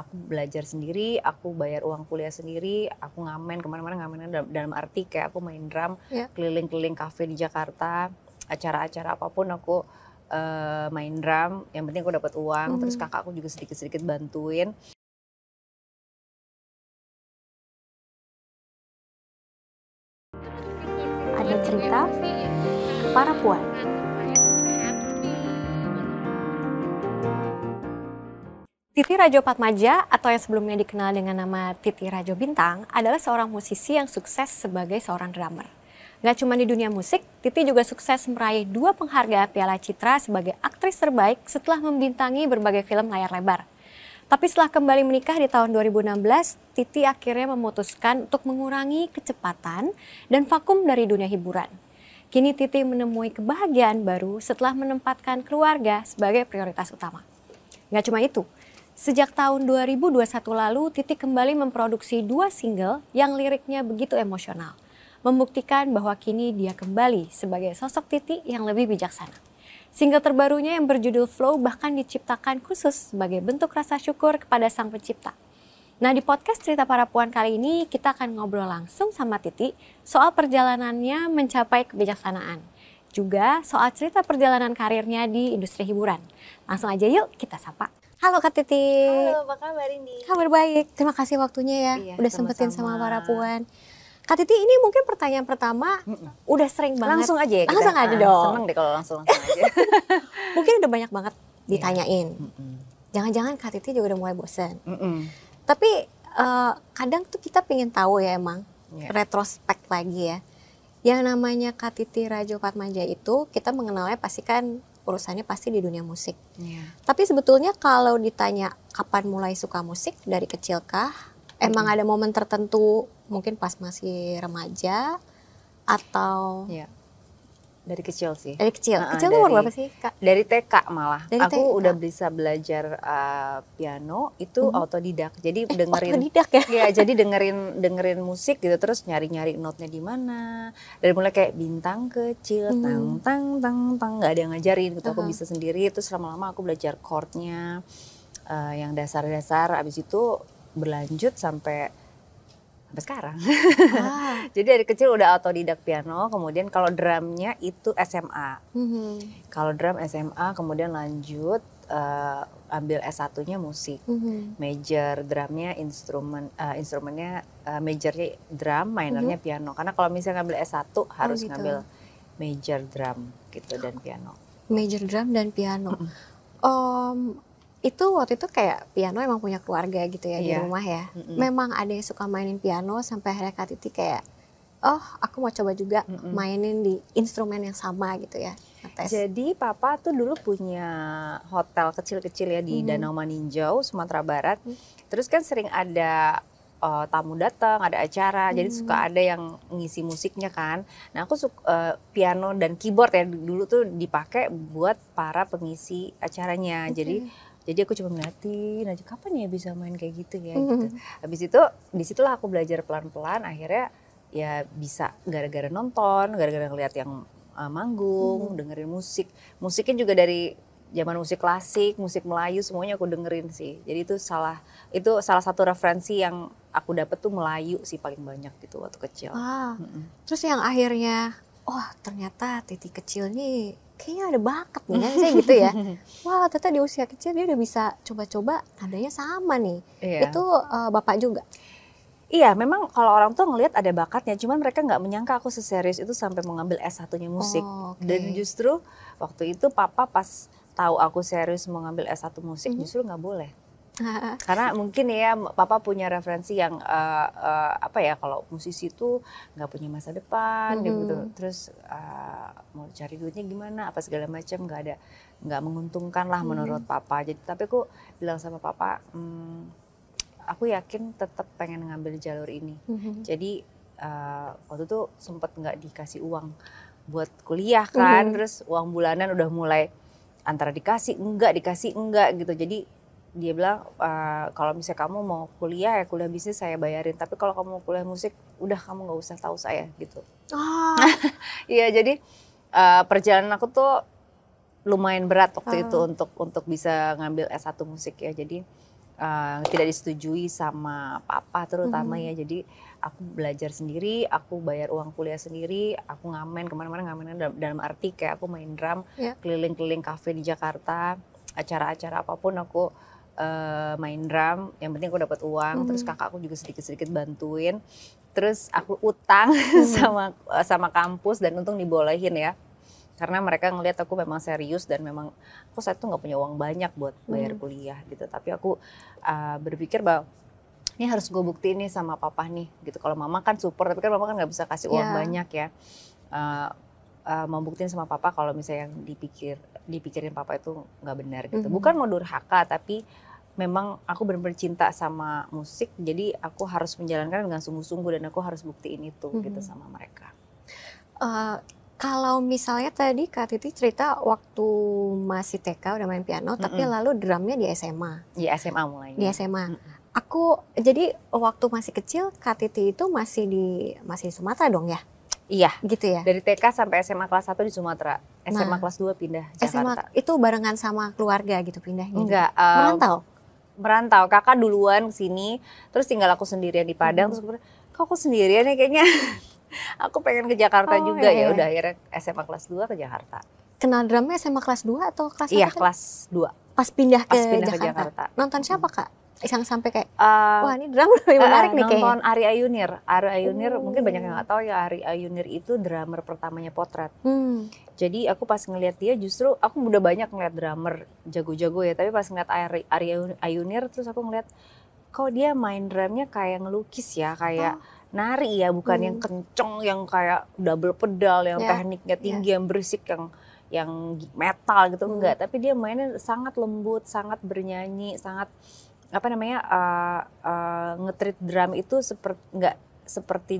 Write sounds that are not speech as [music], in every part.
aku belajar sendiri, aku bayar uang kuliah sendiri, aku ngamen kemana-mana ngamen dalam, dalam arti kayak aku main drum, ya. keliling-keliling yeah. kafe di Jakarta, acara-acara apapun aku uh, main drum. Yang penting aku dapat uang. Mm -hmm. Terus aku juga sedikit-sedikit bantuin. Titi Rajo Patmaja atau yang sebelumnya dikenal dengan nama Titi Rajo Bintang adalah seorang musisi yang sukses sebagai seorang drummer. Gak cuma di dunia musik, Titi juga sukses meraih dua penghargaan Piala Citra sebagai aktris terbaik setelah membintangi berbagai film layar lebar. Tapi setelah kembali menikah di tahun 2016, Titi akhirnya memutuskan untuk mengurangi kecepatan dan vakum dari dunia hiburan. Kini Titi menemui kebahagiaan baru setelah menempatkan keluarga sebagai prioritas utama. Gak cuma itu, Sejak tahun 2021 lalu, Titik kembali memproduksi dua single yang liriknya begitu emosional. Membuktikan bahwa kini dia kembali sebagai sosok Titik yang lebih bijaksana. Single terbarunya yang berjudul Flow bahkan diciptakan khusus sebagai bentuk rasa syukur kepada sang pencipta. Nah di podcast Cerita Para Puan kali ini kita akan ngobrol langsung sama Titi soal perjalanannya mencapai kebijaksanaan. Juga soal cerita perjalanan karirnya di industri hiburan. Langsung aja yuk kita sapa. Halo Kak Titi. Halo, apa kabar Indi? Kabar baik. Terima kasih waktunya ya. Iya, udah sama sempetin sama para puan. Kak Titi ini mungkin pertanyaan pertama mm -mm. udah sering banget. Langsung aja ya kita. Langsung aja ah, dong. Seneng deh kalau langsung [laughs] aja. mungkin udah banyak banget iya. ditanyain. Jangan-jangan Kak Titi juga udah mulai bosan. Mm -mm. Tapi uh, kadang tuh kita pengen tahu ya emang. Yeah. Retrospek lagi ya. Yang namanya Kak Titi Rajo Patmaja itu kita mengenalnya pasti kan urusannya pasti di dunia musik. Yeah. Tapi sebetulnya kalau ditanya kapan mulai suka musik dari kecil Emang mm ada momen tertentu mungkin pas masih remaja atau yeah. Dari kecil sih. Dari kecil. Nah, kecil umur berapa sih, Kak? Dari TK malah. Dari aku TK. udah bisa belajar uh, piano itu -hmm. autodidak. Jadi eh, dengerin autodidak ya. Iya, jadi dengerin dengerin musik gitu terus nyari-nyari notnya di mana. Dari mulai kayak bintang kecil, hmm. tang tang tang tang nggak ada yang ngajarin gitu. Uh -huh. Aku uh-huh. bisa sendiri terus lama-lama aku belajar chordnya uh, yang dasar-dasar abis itu berlanjut sampai sampai sekarang. Ah. [laughs] Jadi dari kecil udah autodidak piano, kemudian kalau drumnya itu SMA. Mm-hmm. Kalau drum SMA, kemudian lanjut uh, ambil S1-nya musik. Mm-hmm. Major drumnya instrumen, uh, instrumennya uh, majornya drum, minornya mm-hmm. piano. Karena kalau misalnya ngambil S1 harus oh, gitu. ngambil major drum gitu dan piano. Major drum dan piano. Mm-hmm. Um, itu waktu itu kayak piano emang punya keluarga gitu ya yeah. di iya. rumah ya. Mm-hmm. Memang ada yang suka mainin piano sampai akhirnya Kak Titi kayak oh aku mau coba juga mm-hmm. mainin di instrumen yang sama gitu ya. Ngetes. Jadi papa tuh dulu punya hotel kecil-kecil ya di mm-hmm. Danau Maninjau, Sumatera Barat. Mm. Terus kan sering ada uh, tamu datang, ada acara, hmm. jadi mm. suka ada yang ngisi musiknya kan. Nah aku suka uh, eh, piano dan keyboard ya dulu tuh dipakai buat para pengisi acaranya. Okay. Jadi jadi aku cuma ngeliatin aja kapan ya bisa main kayak gitu ya mm -hmm. gitu. Habis itu disitulah aku belajar pelan-pelan akhirnya ya bisa gara-gara nonton, gara-gara ngeliat yang uh, manggung, mm -hmm. dengerin musik. Musiknya juga dari zaman musik klasik, musik Melayu semuanya aku dengerin sih. Jadi itu salah itu salah satu referensi yang aku dapet tuh Melayu sih paling banyak gitu waktu kecil. Ah, mm -hmm. Terus yang akhirnya, oh ternyata titik kecil nih kayaknya ada bakat nih kan saya [laughs] gitu ya wah ternyata di usia kecil dia udah bisa coba-coba adanya sama nih iya. itu uh, bapak juga Iya, memang kalau orang tuh ngelihat ada bakatnya, cuman mereka nggak menyangka aku seserius itu sampai mengambil s satunya musik. Oh, okay. Dan justru waktu itu papa pas tahu aku serius mengambil s satu musik, mm -hmm. justru nggak boleh. [laughs] Karena mungkin ya papa punya referensi yang uh, uh, apa ya kalau musisi itu nggak punya masa depan mm -hmm. gitu. Terus uh, mau cari duitnya gimana apa segala macam nggak ada nggak menguntungkan lah mm -hmm. menurut papa. Jadi tapi aku bilang sama papa, mm, aku yakin tetap pengen ngambil jalur ini. Mm -hmm. Jadi uh, waktu itu sempat nggak dikasih uang buat kuliah kan. Mm -hmm. Terus uang bulanan udah mulai antara dikasih enggak dikasih enggak gitu. Jadi dia bilang uh, kalau misalnya kamu mau kuliah ya kuliah bisnis saya bayarin tapi kalau kamu mau kuliah musik udah kamu nggak usah tahu saya gitu oh. [laughs] iya jadi uh, perjalanan aku tuh lumayan berat waktu oh. itu ah. untuk untuk bisa ngambil S1 musik ya jadi uh, tidak disetujui sama papa terutama -hmm. ya jadi aku belajar sendiri aku bayar uang kuliah sendiri aku ngamen kemana-mana ngamenan dalam, dalam arti kayak aku main drum ya. keliling-keliling yeah. kafe di Jakarta acara-acara apapun aku uh, main drum yang penting aku dapat uang hmm. terus aku juga sedikit sedikit bantuin terus aku utang [laughs] hmm. sama eh, sama kampus dan untung dibolehin ya karena mereka ngelihat aku memang serius dan memang aku saat itu nggak punya uang banyak buat mm-hmm. bayar kuliah gitu tapi aku uh, berpikir bahwa ini harus gue buktiin nih sama papa nih gitu kalau mama kan support tapi kan mama kan nggak bisa kasih uang yeah. banyak ya uh, uh, sama papa kalau misalnya yang dipikir dipikirin papa itu nggak benar gitu mm -hmm. bukan mau durhaka tapi memang aku benar-benar cinta sama musik jadi aku harus menjalankan dengan sungguh-sungguh dan aku harus buktiin itu mm -hmm. gitu sama mereka. Uh, kalau misalnya tadi Kak Titi cerita waktu masih TK udah main piano, mm -mm. tapi mhm. lalu drumnya di SMA. Di SMA mulai. Di SMA. Mm -mm. Aku jadi waktu masih kecil Kak Titi itu masih di masih di Sumatera dong ya? Iya. Gitu ya. Dari TK sampai SMA kelas 1 di Sumatera. SMA nah, kelas 2 pindah Jakarta. SMA itu barengan sama keluarga gitu pindahnya. Enggak. Um, Merantau. Eh, merantau kakak duluan ke sini terus tinggal aku sendirian di Padang hmm. terus kok aku sendirian ya kayaknya [laughs] aku pengen ke Jakarta oh, juga iya, ya iya. udah akhirnya SMA kelas 2 ke Jakarta kenal drama SMA kelas 2 atau kelas Iya, kelas 2. Pas pindah ke pindah Jakarta. Ke Jakarta. Nonton siapa, Kak? Yang sampai kayak uh, wah, ini drama lebih [laughs] menarik uh, nih kayaknya. Nonton Ari Ayunir. Ari Ayunir oh. mungkin banyak yang oh. nggak tahu ya Ari Ayunir itu drummer pertamanya Potret. Hmm. Jadi aku pas ngelihat dia justru aku udah banyak ngeliat drummer jago-jago ya, tapi pas ngeliat Ari, Ari Ayunir terus aku ngeliat kok dia main drumnya kayak ngelukis ya, kayak oh. nari ya, bukan hmm. yang kenceng, yang kayak double pedal, yang yeah. tekniknya ya. tinggi, yeah. yang berisik, yang yang metal gitu hmm. enggak, tapi dia mainnya sangat lembut, sangat bernyanyi, sangat apa namanya uh, uh, ngetrit drum itu seperti enggak seperti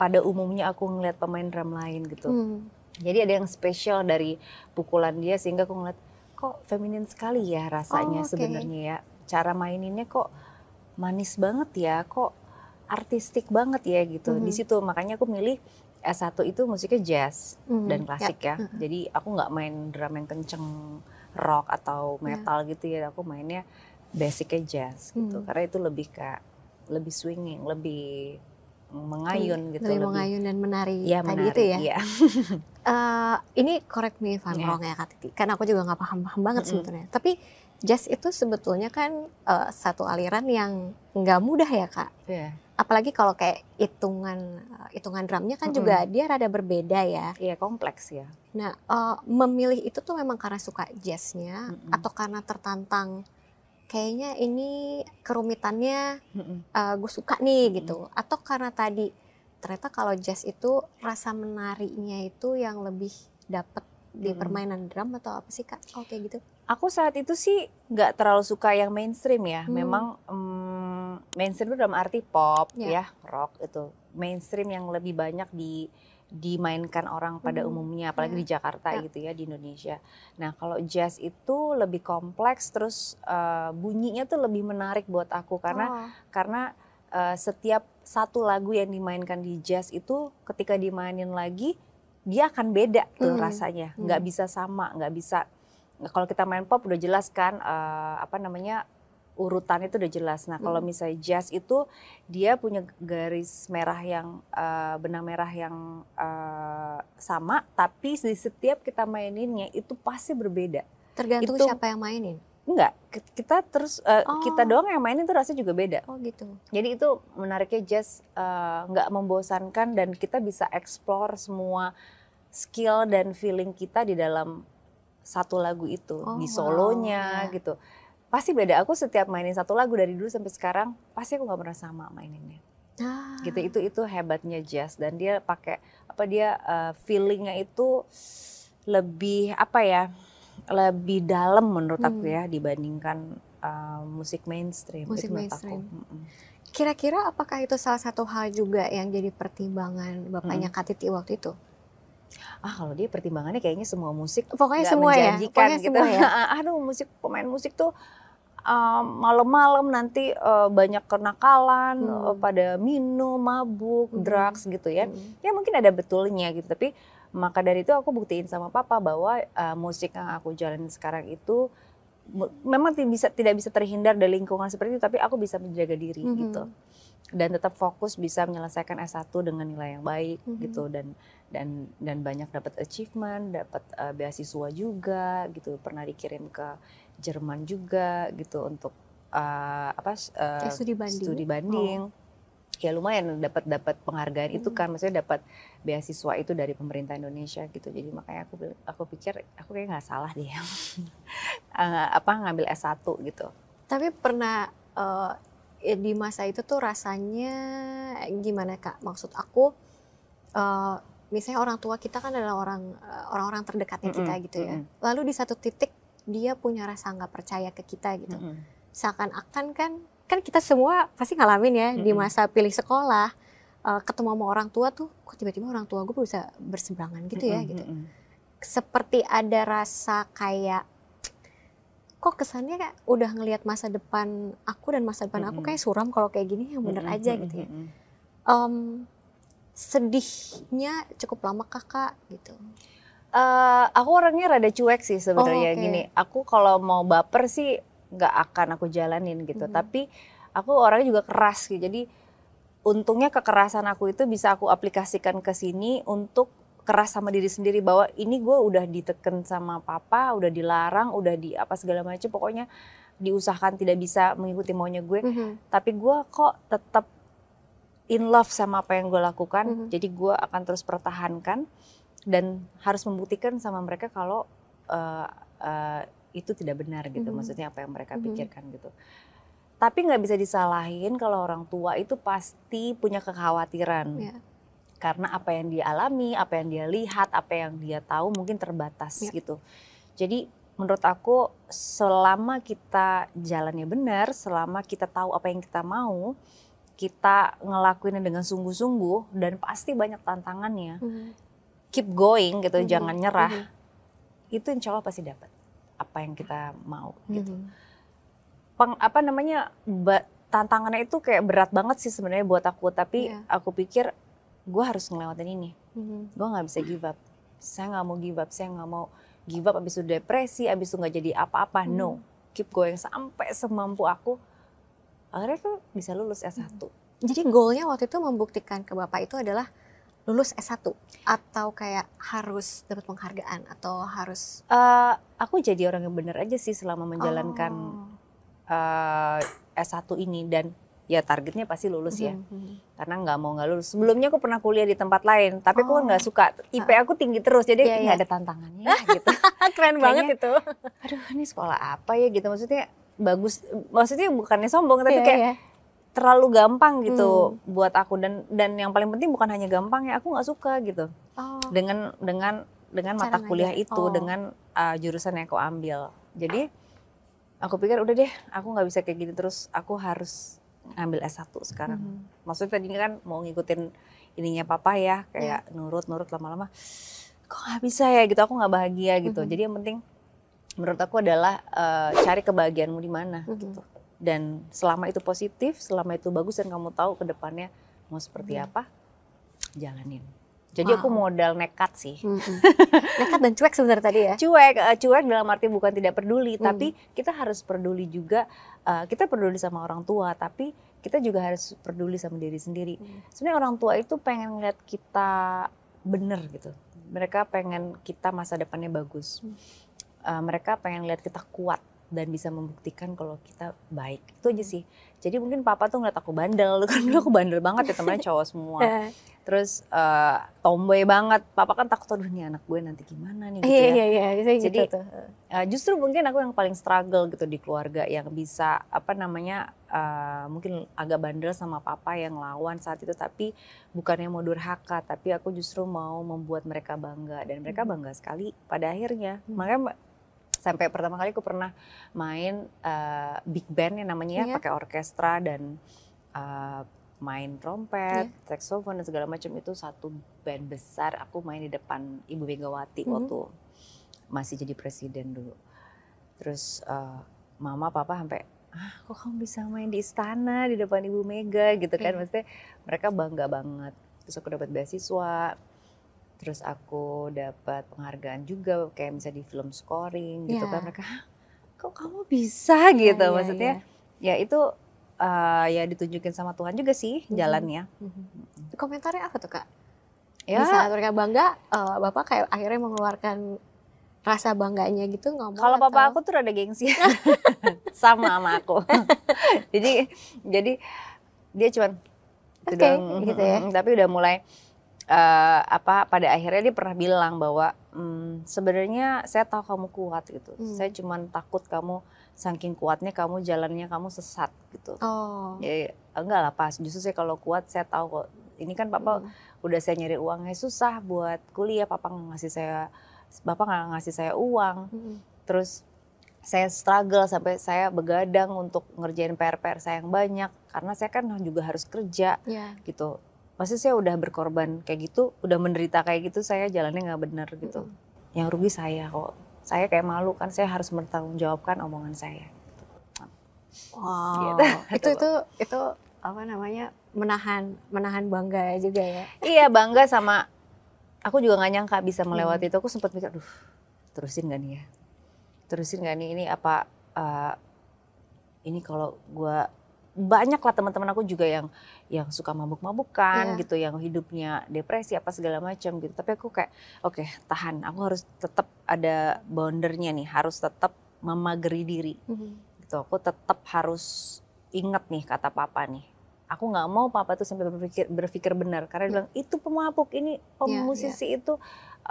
pada umumnya aku ngeliat pemain drum lain gitu. Hmm. Jadi ada yang spesial dari pukulan dia sehingga aku ngeliat kok feminin sekali ya rasanya oh, okay. sebenarnya ya. Cara maininnya kok manis banget ya, kok artistik banget ya gitu. Mm -hmm. Di mm-hmm. situ makanya aku milih S1 itu musiknya jazz mm -hmm. dan ya. klasik yeah. ya. Mm -hmm. Jadi aku nggak main drum yang kenceng rock atau ya. metal yeah. gitu ya. Aku mainnya basicnya jazz gitu. Mm -hmm. Karena itu lebih kayak lebih swinging, lebih mengayun gitu. Lebih, lebih mengayun dan menari ya, tadi menari, itu ya. Iya. [laughs] Eh, ini correct me if I'm yeah. wrong ya Kak Titi. karena aku juga nggak paham-paham banget mm -hmm. sebetulnya. Tapi jazz itu sebetulnya kan uh, satu aliran yang nggak mudah ya Kak. Yeah. Apalagi kalau kayak hitungan eh, hitungan drumnya kan mm -hmm. juga dia rada berbeda ya. Iya yeah, kompleks ya. Nah uh, memilih itu tuh memang karena suka jazznya mm -hmm. atau karena tertantang kayaknya ini kerumitannya mm uh, gue suka nih gitu. Atau karena tadi ternyata kalau jazz itu rasa menariknya itu yang lebih dapat di hmm. permainan drum atau apa sih kak? Oke kayak gitu? Aku saat itu sih nggak terlalu suka yang mainstream ya. Hmm. Memang um, mainstream itu dalam arti pop yeah. ya, rock itu mainstream yang lebih banyak di dimainkan orang pada hmm. umumnya, apalagi yeah. di ya. Jakarta yeah. gitu ya di Indonesia. Nah kalau jazz itu lebih kompleks, terus uh, bunyinya tuh lebih menarik buat aku karena oh. karena uh, setiap satu lagu yang dimainkan di jazz itu ketika dimainin lagi dia akan beda tuh hmm. rasanya, hmm. nggak hmm. bisa sama, nggak bisa. Nah, kalau kita main pop udah jelas kan uh, apa namanya urutan itu udah jelas. Nah kalau hmm. misalnya jazz itu dia punya garis merah yang uh, benang merah yang uh, sama, tapi di setiap kita maininnya itu pasti berbeda. Tergantung itu, siapa yang mainin. Enggak, kita terus uh, oh. kita doang yang mainin tuh rasanya juga beda. Oh gitu. Jadi itu menariknya jazz uh, eh, nggak membosankan dan kita bisa explore semua skill dan feeling kita di dalam satu lagu itu oh, di solonya wow. gitu. Pasti beda. Aku setiap mainin satu lagu dari dulu sampai sekarang pasti aku nggak pernah sama maininnya. Ah. gitu itu itu hebatnya jazz dan dia pakai apa dia uh, feelingnya itu lebih apa ya lebih dalam menurut hmm. aku ya dibandingkan uh, musik mainstream. Musik itu mainstream. Aku. Kira-kira apakah itu salah satu hal juga yang jadi pertimbangan bapaknya hmm. Katiti waktu itu? ah kalau dia pertimbangannya kayaknya semua musik pokoknya semua ya pokoknya gitu. semua ya [laughs] aduh musik pemain musik tuh malam malam-malam nanti uh, banyak kenakalan hmm. uh, pada minum mabuk hmm. drugs gitu ya hmm. ya mungkin ada betulnya gitu tapi maka dari itu aku buktiin sama papa bahwa uh, musik yang aku jalanin sekarang itu memang tidak bisa tidak bisa terhindar dari lingkungan seperti itu tapi aku bisa menjaga diri mm -hmm. gitu dan tetap fokus bisa menyelesaikan S1 dengan nilai yang baik mm -hmm. gitu dan dan dan banyak dapat achievement dapat uh, beasiswa juga gitu pernah dikirim ke Jerman juga gitu untuk uh, apa uh, studi banding, studi banding. Oh. ya lumayan dapat dapat penghargaan -hmm. itu kan maksudnya dapat beasiswa itu dari pemerintah Indonesia gitu jadi makanya aku aku pikir aku kayak nggak salah deh [laughs] eh, apa ngambil S1 gitu tapi pernah uh, di masa itu tuh rasanya gimana kak maksud aku uh, misalnya orang tua kita kan adalah orang orang-orang terdekatnya mm -hmm. kita gitu ya mm -hmm. lalu di satu titik dia punya rasa nggak percaya ke kita gitu mm -hmm. seakan-akan kan kan kita semua pasti ngalamin ya mm -hmm. di masa pilih sekolah uh, ketemu sama orang tua tuh kok tiba-tiba orang tua gue bisa berseberangan gitu ya mm -hmm. gitu seperti ada rasa kayak kok kesannya kayak udah ngelihat masa depan aku dan masa depan mm -hmm. aku kayak suram kalau kayak gini yang bener mm -hmm. aja gitu ya um, sedihnya cukup lama kakak gitu uh, aku orangnya rada cuek sih sebenarnya oh, okay. gini aku kalau mau baper sih nggak akan aku jalanin gitu mm -hmm. tapi aku orangnya juga keras gitu jadi untungnya kekerasan aku itu bisa aku aplikasikan ke sini untuk keras sama diri sendiri bahwa ini gue udah diteken sama papa, udah dilarang, udah di apa segala macam, pokoknya diusahakan tidak bisa mengikuti maunya gue, mm -hmm. tapi gue kok tetap in love sama apa yang gue lakukan, mm -hmm. jadi gue akan terus pertahankan dan harus membuktikan sama mereka kalau uh, uh, itu tidak benar gitu, mm -hmm. maksudnya apa yang mereka mm -hmm. pikirkan gitu. Tapi nggak bisa disalahin kalau orang tua itu pasti punya kekhawatiran. ya. Karena apa yang dia alami, apa yang dia lihat, apa yang dia tahu mungkin terbatas ya. gitu. Jadi menurut aku selama kita jalannya benar, selama kita tahu apa yang kita mau, kita ngelakuinnya dengan sungguh-sungguh dan pasti banyak tantangannya. Mm. Keep going gitu, -hmm. jangan nyerah. -hmm. Itu insya Allah pasti dapat apa yang kita mau gitu. -hmm peng, apa namanya ba, tantangannya itu kayak berat banget sih sebenarnya buat aku tapi yeah. aku pikir gue harus ngelewatin ini mm-hmm. gue nggak bisa give up saya nggak mau give up saya nggak mau give up abis itu depresi abis itu nggak jadi apa-apa mm no keep going sampai semampu aku akhirnya tuh bisa lulus S1 mm mm-hmm. jadi goalnya waktu itu membuktikan ke bapak itu adalah lulus S1 atau kayak harus dapat penghargaan atau harus uh, aku jadi orang yang benar aja sih selama menjalankan oh uh, eh, S1 ini dan ya targetnya pasti lulus ya. Mm-hmm, mm-hmm. Karena nggak mau nggak lulus. Sebelumnya aku pernah kuliah di tempat lain, tapi oh. aku nggak suka. IP ah. aku tinggi terus, jadi iya, iya. nggak yeah, yeah. ada tantangannya gitu. [laughs] Keren Kayanya, banget itu. Aduh, ini sekolah apa ya gitu? Maksudnya bagus, maksudnya bukannya sombong, tapi yeah, kayak yeah. terlalu gampang gitu hmm. buat aku. Dan dan yang paling penting bukan hanya gampang ya, aku nggak suka gitu. Oh. Dengan dengan dengan Cara mata kuliah aja. itu, oh. dengan uh, jurusan yang aku ambil. Jadi aku pikir udah deh aku nggak bisa kayak gini terus aku harus ngambil S1 sekarang. Mm -hmm. Maksudnya tadinya kan mau ngikutin ininya papa ya iya. kayak yeah. nurut nurut lama-lama kok nggak bisa ya gitu aku nggak bahagia gitu. Mm -hmm. Jadi yang penting menurut aku adalah uh, cari kebahagiaanmu di mana mm -hmm. gitu. Dan selama itu positif, selama itu bagus dan kamu tahu kedepannya mau seperti mm -hmm. apa, jalanin. Jadi wow. aku modal nekat sih. Mm -hmm. [laughs] nekat dan cuek sebenarnya tadi ya. Cuek, uh, cuek dalam arti bukan tidak peduli, mm. tapi kita harus peduli juga. Uh, kita peduli sama orang tua, tapi kita juga harus peduli sama diri sendiri. Mm. Sebenarnya orang tua itu pengen lihat kita bener gitu. Mereka pengen kita masa depannya bagus. Mm. Uh, mereka pengen lihat kita kuat dan bisa membuktikan kalau kita baik itu aja sih jadi mungkin papa tuh ngeliat aku bandel [laughs] kan dulu aku bandel banget ya temennya cowok semua [laughs] eh. terus uh, tomboy banget papa kan takut aduh nih anak gue nanti gimana nih gitu iya, ya iya, iya, jadi gitu jadi tuh. Uh, justru mungkin aku yang paling struggle gitu di keluarga yang bisa apa namanya uh, mungkin agak bandel sama papa yang lawan saat itu tapi bukannya mau durhaka tapi aku justru mau membuat mereka bangga dan mereka hmm. bangga sekali pada akhirnya hmm. makanya sampai pertama kali aku pernah main uh, big band yang namanya yeah. Iya. pakai orkestra dan uh, main trompet, yeah. saxophone dan segala macam itu satu band besar aku main di depan Ibu Megawati mm -hmm. waktu masih jadi presiden dulu. Terus uh, mama papa sampai ah kok kamu bisa main di istana di depan Ibu Mega gitu kan yeah. maksudnya mereka bangga banget. Terus aku dapat beasiswa, terus aku dapat penghargaan juga kayak misalnya di film scoring gitu yeah. kan iya. mereka Hah, kok kamu bisa iya, gitu yeah, maksudnya yeah, ya itu uh, ya ditunjukin sama Tuhan juga sih mm-hmm. jalannya mm-hmm. komentarnya apa tuh kak ya. yeah. mereka bangga uh, bapak kayak akhirnya mengeluarkan rasa bangganya gitu ngomong kalau atau... papa aku tuh rada gengsi [laughs] sama sama aku [laughs] jadi jadi dia cuman okay, gitu ya tapi udah mulai uh, apa pada akhirnya dia pernah bilang bahwa mm, sebenarnya saya tahu kamu kuat gitu. Hmm. Saya cuma takut kamu saking kuatnya kamu jalannya kamu sesat gitu. Oh. Ya, ya enggak lah pas justru saya kalau kuat saya tahu kok. Ini kan papa hmm. udah saya nyari uangnya susah buat kuliah, papa nggak ngasih saya bapak nggak ngasih saya uang. Hmm. Terus saya struggle sampai saya begadang untuk ngerjain PR-PR saya yang banyak karena saya kan juga harus kerja yeah. gitu pasti saya udah berkorban kayak gitu udah menderita kayak gitu saya jalannya nggak bener gitu hmm. yang rugi saya kok saya kayak malu kan saya harus bertanggung bertanggungjawabkan omongan saya wow iya. [laughs] gitu. itu itu itu apa namanya menahan menahan bangga juga ya iya bangga sama aku juga nggak nyangka bisa melewati hmm. itu aku sempat mikir duh, terusin gak nih ya terusin gak nih ini apa uh, ini kalau gue banyaklah lah teman-teman aku juga yang yang suka mabuk-mabukan yeah. gitu yang hidupnya depresi apa segala macam gitu tapi aku kayak oke okay, tahan aku harus tetap ada boundernya nih harus tetap memageri diri mm -hmm. gitu aku tetap harus ingat nih kata papa nih aku nggak mau papa tuh sampai berpikir berpikir benar karena dia bilang itu pemabuk ini iya, iya. pemusisi yeah, yeah. itu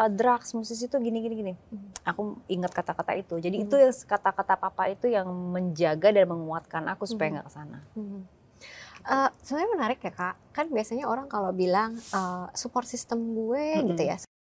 uh, drugs musisi itu gini gini gini mm. aku ingat kata-kata itu jadi mm. itu kata-kata papa itu yang menjaga dan menguatkan aku supaya hmm. nggak mm. kesana mm. Uh, eh, sebenarnya menarik ya kak kan biasanya orang kalau bilang uh, support system gue mm -hmm. gitu ya